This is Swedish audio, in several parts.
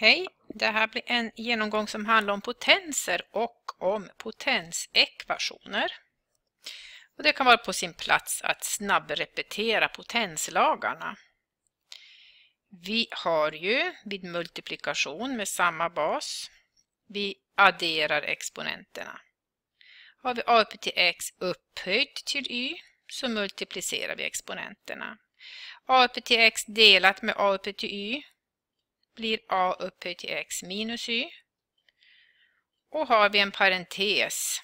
Hej! Det här blir en genomgång som handlar om potenser och om potensekvationer. Och det kan vara på sin plats att snabbrepetera potenslagarna. Vi har ju vid multiplikation med samma bas, vi adderar exponenterna. Har vi AP till x upphöjt till y så multiplicerar vi exponenterna. AP till x delat med AP till y blir a upphöjt till x minus y. Och har vi en parentes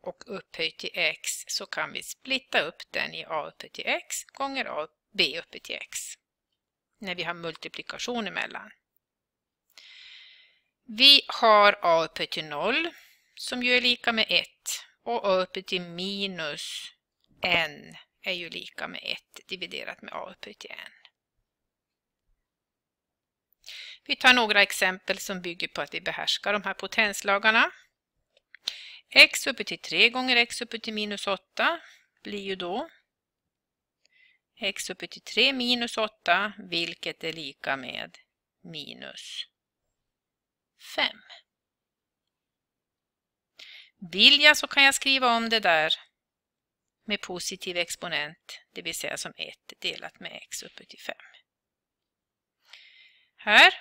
och upphöjt till x så kan vi splitta upp den i a upphöjt till x gånger a, b upphöjt till x. När vi har multiplikation emellan. Vi har a upphöjt till 0 som ju är lika med 1 och a upphöjt till minus n är ju lika med 1 dividerat med a upphöjt till n. Vi tar några exempel som bygger på att vi behärskar de här potenslagarna. x uppe till 3 gånger x uppe till minus 8 blir ju då x uppe till 3 minus 8 vilket är lika med minus 5. Vill jag så kan jag skriva om det där med positiv exponent, det vill säga som 1 delat med x uppe till 5. Här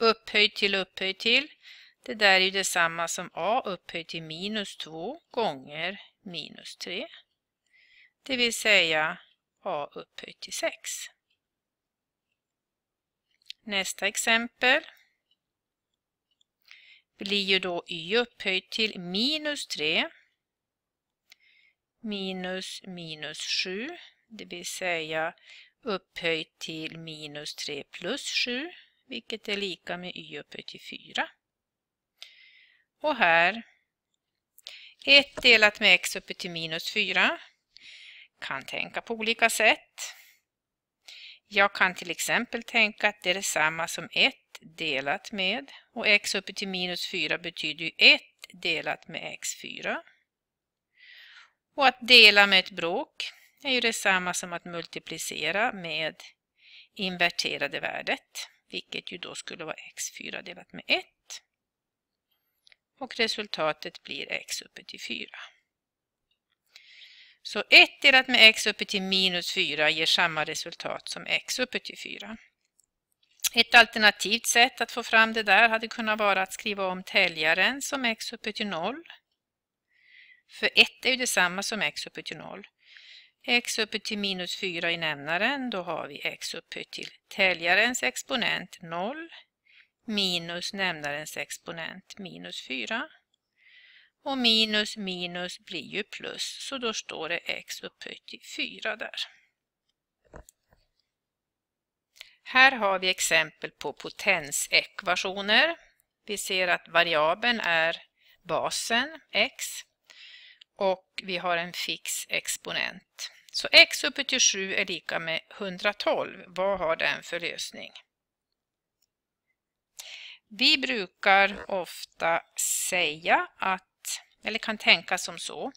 upphöjt till upphöjt till. Det där är ju detsamma som a upphöjt till minus 2 gånger minus 3. Det vill säga a upphöjt till 6. Nästa exempel blir ju då y upphöjt till minus 3 minus minus 7, det vill säga upphöjt till minus 3 plus 7 vilket är lika med y upphöjt till 4. Och här 1 delat med x upphöjt till minus 4 kan tänka på olika sätt. Jag kan till exempel tänka att det är detsamma som 1 delat med och x upphöjt till minus 4 betyder ju 1 delat med x4. Och att dela med ett bråk är ju detsamma som att multiplicera med inverterade värdet vilket ju då skulle vara x4 delat med 1. Och resultatet blir x uppe till 4. Så 1 delat med x uppe till minus 4 ger samma resultat som x uppe till 4. Ett alternativt sätt att få fram det där hade kunnat vara att skriva om täljaren som x uppe till 0. För 1 är ju detsamma som x uppe till 0 x upphöjt till minus 4 i nämnaren, då har vi x upphöjt till täljarens exponent 0 minus nämnarens exponent minus 4. Och minus minus blir ju plus, så då står det x upphöjt till 4 där. Här har vi exempel på potensekvationer. Vi ser att variabeln är basen x och vi har en fix exponent. Så x upphöjt till 7 är lika med 112. Vad har den för lösning? Vi brukar ofta säga att, eller kan tänka som så,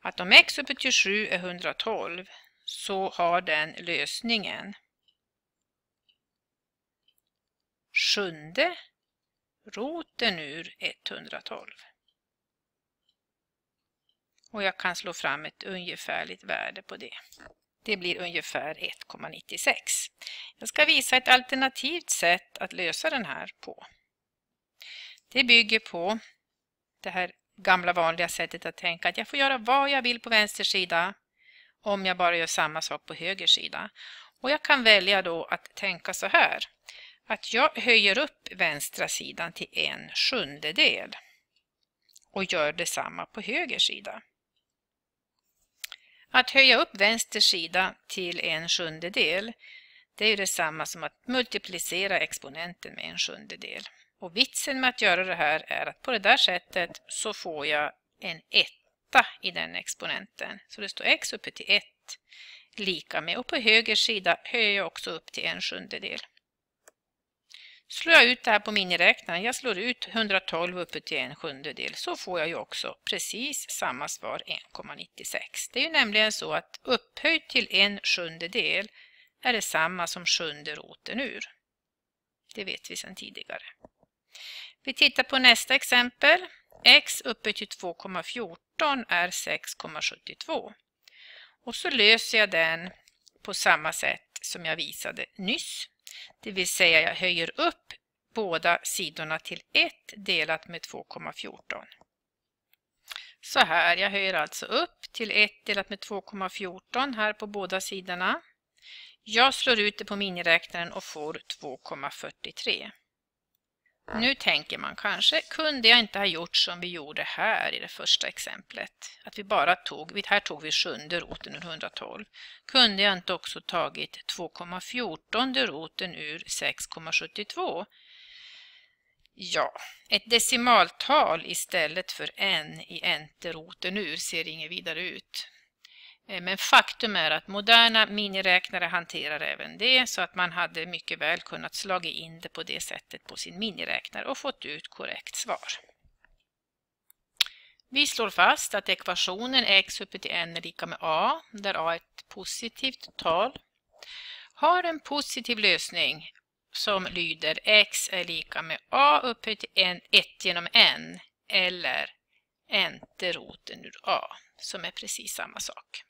att om x upphöjt till 7 är 112 så har den lösningen sjunde roten ur 112. Och jag kan slå fram ett ungefärligt värde på det. Det blir ungefär 1,96. Jag ska visa ett alternativt sätt att lösa den här på. Det bygger på det här gamla vanliga sättet att tänka att jag får göra vad jag vill på vänster sida om jag bara gör samma sak på höger sida. Och jag kan välja då att tänka så här. Att jag höjer upp vänstra sidan till en sjundedel och gör detsamma på höger sida. Att höja upp vänster sida till en sjundedel, det är ju detsamma som att multiplicera exponenten med en sjundedel. Och vitsen med att göra det här är att på det där sättet så får jag en etta i den exponenten. Så det står x uppe till 1 lika med och på höger sida höjer jag också upp till en sjundedel slår jag ut det här på miniräknaren, jag slår ut 112 uppe till en sjundedel, så får jag ju också precis samma svar 1,96. Det är ju nämligen så att upphöjt till en sjundedel är det samma som sjunde roten ur. Det vet vi sedan tidigare. Vi tittar på nästa exempel. x upphöjt till 2,14 är 6,72. Och så löser jag den på samma sätt som jag visade nyss. Det vill säga jag höjer upp båda sidorna till 1 delat med 2,14. Så här, jag höjer alltså upp till 1 delat med 2,14 här på båda sidorna. Jag slår ut det på miniräknaren och får 2,43. Nu tänker man kanske, kunde jag inte ha gjort som vi gjorde här i det första exemplet? Att vi bara tog, här tog vi sjunde roten ur 112. Kunde jag inte också tagit 2,14 roten ur 6,72? Ja, ett decimaltal istället för n i enteroten ur ser inget vidare ut. Eh, men faktum är att moderna miniräknare hanterar även det så att man hade mycket väl kunnat slagit in det på det sättet på sin miniräknare och fått ut korrekt svar. Vi slår fast att ekvationen x uppe till n är lika med a, där a är ett positivt tal, har en positiv lösning som lyder x är lika med a upphöjt till 1 genom n eller n roten ur a, som är precis samma sak.